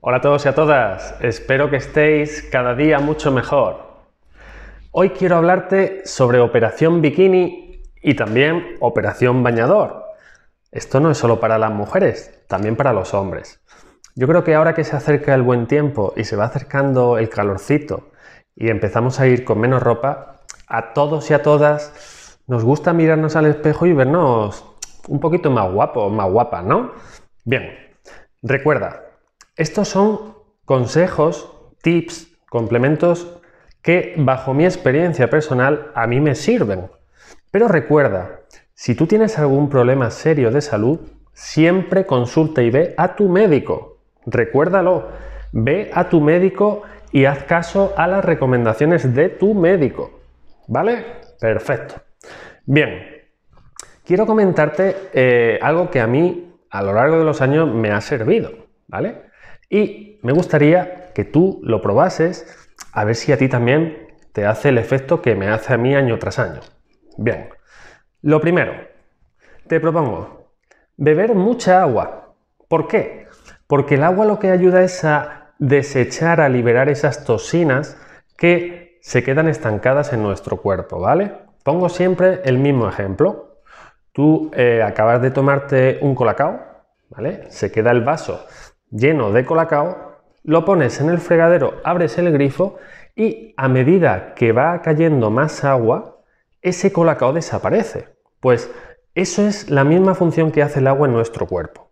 Hola a todos y a todas, espero que estéis cada día mucho mejor. Hoy quiero hablarte sobre operación bikini y también operación bañador. Esto no es solo para las mujeres, también para los hombres. Yo creo que ahora que se acerca el buen tiempo y se va acercando el calorcito y empezamos a ir con menos ropa, a todos y a todas nos gusta mirarnos al espejo y vernos un poquito más guapo, más guapa, ¿no? Bien, recuerda, estos son consejos, tips, complementos que bajo mi experiencia personal a mí me sirven. Pero recuerda, si tú tienes algún problema serio de salud, siempre consulta y ve a tu médico. Recuérdalo, ve a tu médico y haz caso a las recomendaciones de tu médico. ¿Vale? Perfecto. Bien, quiero comentarte eh, algo que a mí a lo largo de los años me ha servido. ¿Vale? Y me gustaría que tú lo probases a ver si a ti también te hace el efecto que me hace a mí año tras año. Bien, lo primero, te propongo beber mucha agua. ¿Por qué? Porque el agua lo que ayuda es a desechar, a liberar esas toxinas que se quedan estancadas en nuestro cuerpo, ¿vale? Pongo siempre el mismo ejemplo. Tú eh, acabas de tomarte un colacao, ¿vale? Se queda el vaso lleno de colacao, lo pones en el fregadero, abres el grifo y a medida que va cayendo más agua, ese colacao desaparece. Pues eso es la misma función que hace el agua en nuestro cuerpo.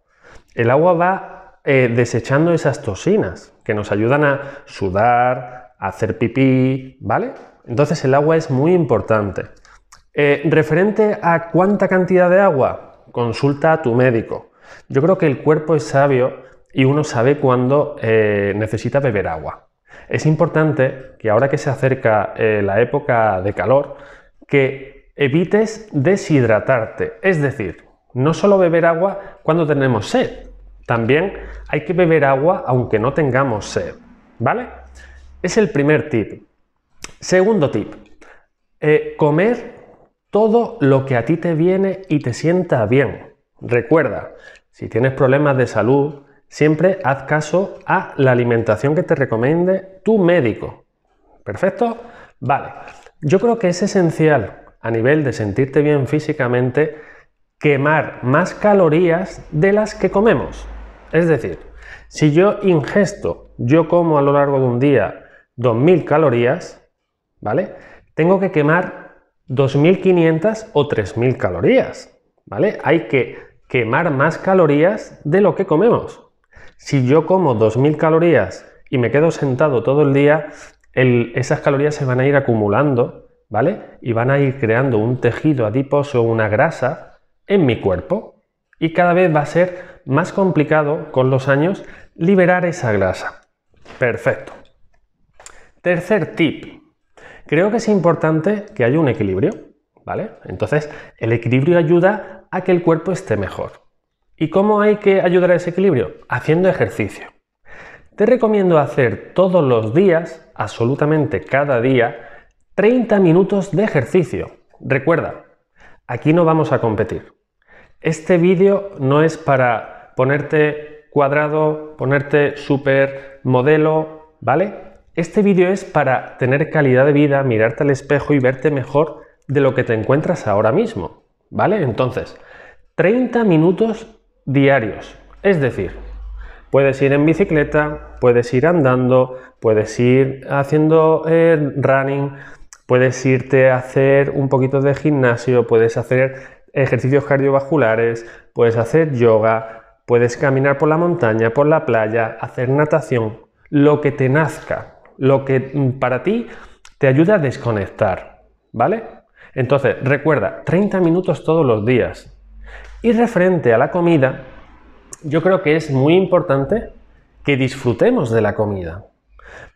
El agua va eh, desechando esas toxinas que nos ayudan a sudar, a hacer pipí, ¿vale? Entonces el agua es muy importante. Eh, referente a cuánta cantidad de agua, consulta a tu médico. Yo creo que el cuerpo es sabio y uno sabe cuándo eh, necesita beber agua. Es importante que ahora que se acerca eh, la época de calor, que evites deshidratarte. Es decir, no solo beber agua cuando tenemos sed, también hay que beber agua aunque no tengamos sed. ¿Vale? Es el primer tip. Segundo tip, eh, comer todo lo que a ti te viene y te sienta bien. Recuerda, si tienes problemas de salud, Siempre haz caso a la alimentación que te recomiende tu médico. ¿Perfecto? Vale. Yo creo que es esencial a nivel de sentirte bien físicamente quemar más calorías de las que comemos. Es decir, si yo ingesto, yo como a lo largo de un día 2.000 calorías, ¿vale? Tengo que quemar 2.500 o 3.000 calorías, ¿vale? Hay que quemar más calorías de lo que comemos. Si yo como 2.000 calorías y me quedo sentado todo el día, esas calorías se van a ir acumulando, ¿vale? Y van a ir creando un tejido adiposo, una grasa en mi cuerpo. Y cada vez va a ser más complicado con los años liberar esa grasa. Perfecto. Tercer tip. Creo que es importante que haya un equilibrio, ¿vale? Entonces, el equilibrio ayuda a que el cuerpo esté mejor. ¿Y cómo hay que ayudar a ese equilibrio? Haciendo ejercicio. Te recomiendo hacer todos los días, absolutamente cada día, 30 minutos de ejercicio. Recuerda, aquí no vamos a competir. Este vídeo no es para ponerte cuadrado, ponerte súper modelo, ¿vale? Este vídeo es para tener calidad de vida, mirarte al espejo y verte mejor de lo que te encuentras ahora mismo, ¿vale? Entonces, 30 minutos diarios. Es decir, puedes ir en bicicleta, puedes ir andando, puedes ir haciendo eh, running, puedes irte a hacer un poquito de gimnasio, puedes hacer ejercicios cardiovasculares, puedes hacer yoga, puedes caminar por la montaña, por la playa, hacer natación, lo que te nazca, lo que mm, para ti te ayuda a desconectar, ¿vale? Entonces, recuerda, 30 minutos todos los días, y referente a la comida, yo creo que es muy importante que disfrutemos de la comida.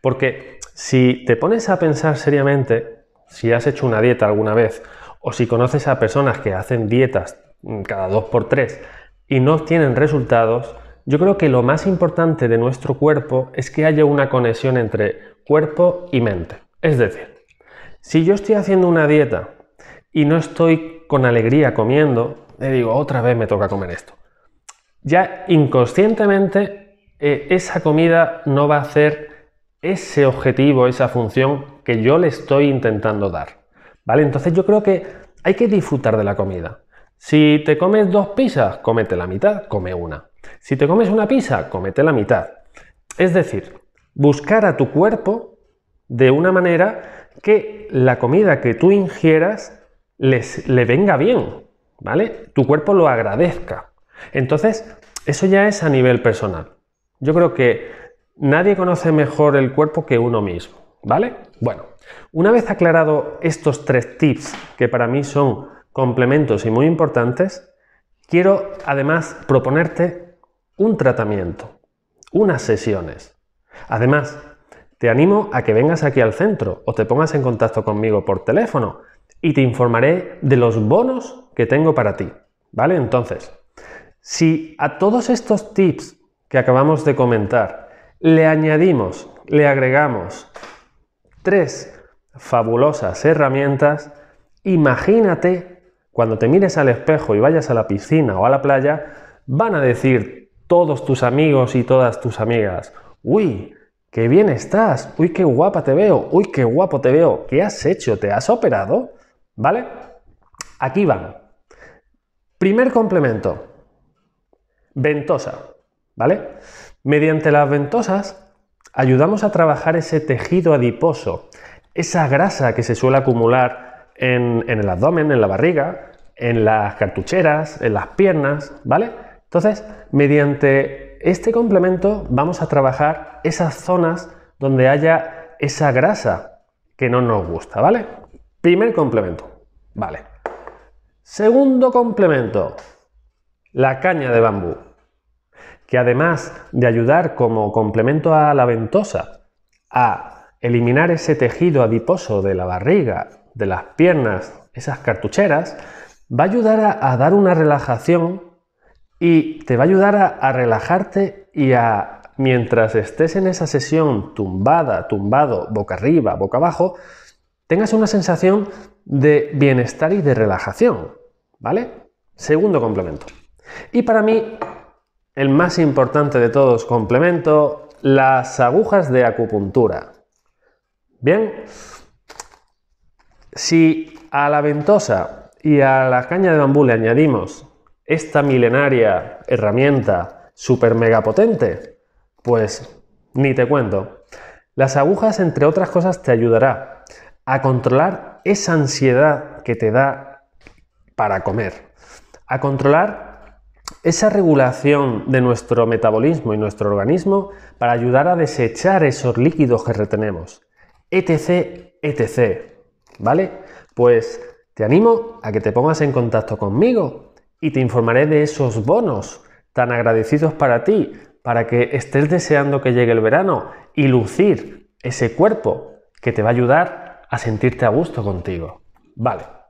Porque si te pones a pensar seriamente, si has hecho una dieta alguna vez, o si conoces a personas que hacen dietas mm, cada dos por tres y no obtienen resultados, yo creo que lo más importante de nuestro cuerpo es que haya una conexión entre cuerpo y mente. Es decir, si yo estoy haciendo una dieta y no estoy con alegría comiendo, le digo, otra vez me toca comer esto. Ya inconscientemente eh, esa comida no va a hacer ese objetivo, esa función que yo le estoy intentando dar. ¿Vale? Entonces yo creo que hay que disfrutar de la comida. Si te comes dos pizzas, comete la mitad, come una. Si te comes una pizza, comete la mitad. Es decir, buscar a tu cuerpo de una manera que la comida que tú ingieras les, le venga bien. ¿vale? Tu cuerpo lo agradezca. Entonces, eso ya es a nivel personal. Yo creo que nadie conoce mejor el cuerpo que uno mismo, ¿vale? Bueno, una vez aclarado estos tres tips que para mí son complementos y muy importantes, quiero además proponerte un tratamiento, unas sesiones. Además, te animo a que vengas aquí al centro o te pongas en contacto conmigo por teléfono y te informaré de los bonos que tengo para ti. ¿Vale? Entonces, si a todos estos tips que acabamos de comentar le añadimos, le agregamos tres fabulosas herramientas, imagínate cuando te mires al espejo y vayas a la piscina o a la playa, van a decir todos tus amigos y todas tus amigas, uy, qué bien estás, uy, qué guapa te veo, uy, qué guapo te veo, ¿qué has hecho? ¿Te has operado? ¿Vale? Aquí van Primer complemento, ventosa, ¿vale? Mediante las ventosas ayudamos a trabajar ese tejido adiposo, esa grasa que se suele acumular en, el abdomen, en la barriga, en las cartucheras, en las piernas, ¿vale? Entonces, mediante este complemento vamos a trabajar esas zonas donde haya esa grasa que no nos gusta, ¿vale? Primer complemento, ¿vale? Segundo complemento, la caña de bambú, que además de ayudar como complemento a la ventosa a eliminar ese tejido adiposo de la barriga, de las piernas, esas cartucheras, va a ayudar a, dar una relajación y te va a ayudar a relajarte y a mientras estés en esa sesión tumbada, tumbado, boca arriba, boca abajo, tengas una sensación de bienestar y de relajación. ¿Vale? Segundo complemento. Y para mí, el más importante de todos, complemento, las agujas de acupuntura. Bien, si a la ventosa y a la caña de bambú le añadimos esta milenaria herramienta super mega potente, pues ni te cuento. Las agujas, entre otras cosas, te ayudará a controlar esa ansiedad que te da para comer, a controlar esa regulación de nuestro metabolismo y nuestro organismo para ayudar a desechar esos líquidos que retenemos, etc, etc. ¿Vale? Pues te animo a que te pongas en contacto conmigo y te informaré de esos bonos tan agradecidos para ti, para que estés deseando que llegue el verano y lucir ese cuerpo que te va a ayudar a sentirte a gusto contigo. Vale.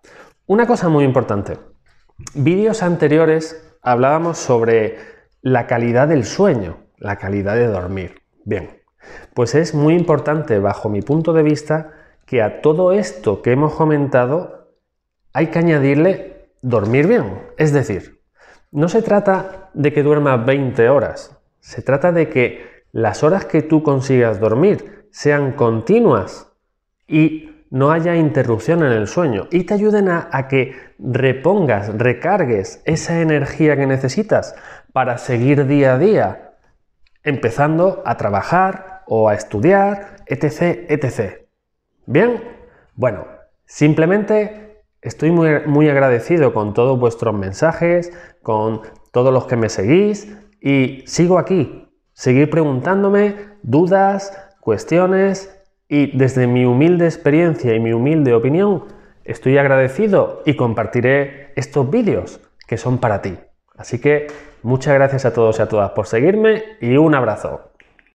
Una cosa muy importante. Vídeos anteriores hablábamos sobre la calidad del sueño, la calidad de dormir. Bien, pues es muy importante, bajo mi punto de vista, que a todo esto que hemos comentado hay que añadirle dormir bien. Es decir, no se trata de que duerma 20 horas, se trata de que las horas que tú consigas dormir sean continuas y no haya interrupción en el sueño y te ayuden a, que repongas, recargues esa energía que necesitas para seguir día a día, empezando a trabajar o a estudiar, etc, etc. ¿Bien? Bueno, simplemente estoy muy, muy agradecido con todos vuestros mensajes, con todos los que me seguís y sigo aquí. Seguir preguntándome dudas, cuestiones, y desde mi humilde experiencia y mi humilde opinión, estoy agradecido y compartiré estos vídeos que son para ti. Así que muchas gracias a todos y a todas por seguirme y un abrazo.